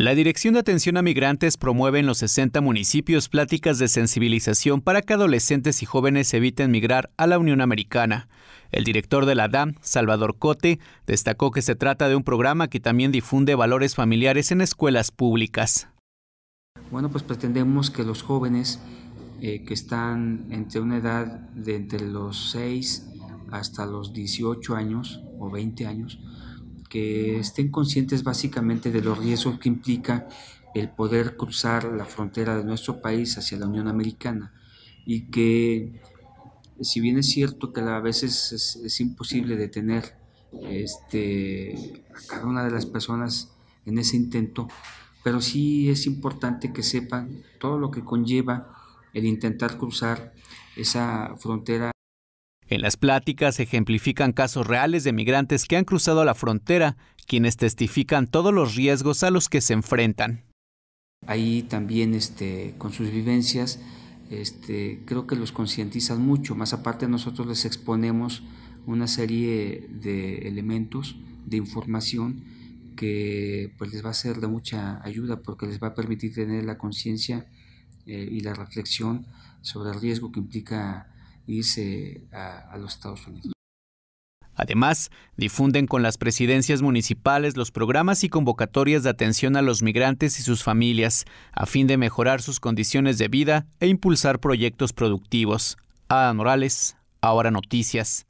La Dirección de Atención a Migrantes promueve en los 60 municipios pláticas de sensibilización para que adolescentes y jóvenes eviten migrar a la Unión Americana. El director de la DAM, Salvador Cote, destacó que se trata de un programa que también difunde valores familiares en escuelas públicas. Bueno, pues pretendemos que los jóvenes eh, que están entre una edad de entre los 6 hasta los 18 años o 20 años, que estén conscientes básicamente de los riesgos que implica el poder cruzar la frontera de nuestro país hacia la Unión Americana y que si bien es cierto que a veces es, imposible detener este, a cada una de las personas en ese intento, pero sí es importante que sepan todo lo que conlleva el intentar cruzar esa frontera en las pláticas se ejemplifican casos reales de migrantes que han cruzado la frontera, quienes testifican todos los riesgos a los que se enfrentan. Ahí también este, con sus vivencias este, creo que los concientizan mucho, más aparte nosotros les exponemos una serie de elementos, de información que pues les va a ser de mucha ayuda porque les va a permitir tener la conciencia eh, y la reflexión sobre el riesgo que implica irse a, los Estados Unidos. Además, difunden con las presidencias municipales los programas y convocatorias de atención a los migrantes y sus familias, a fin de mejorar sus condiciones de vida e impulsar proyectos productivos. Ada Morales, Ahora Noticias.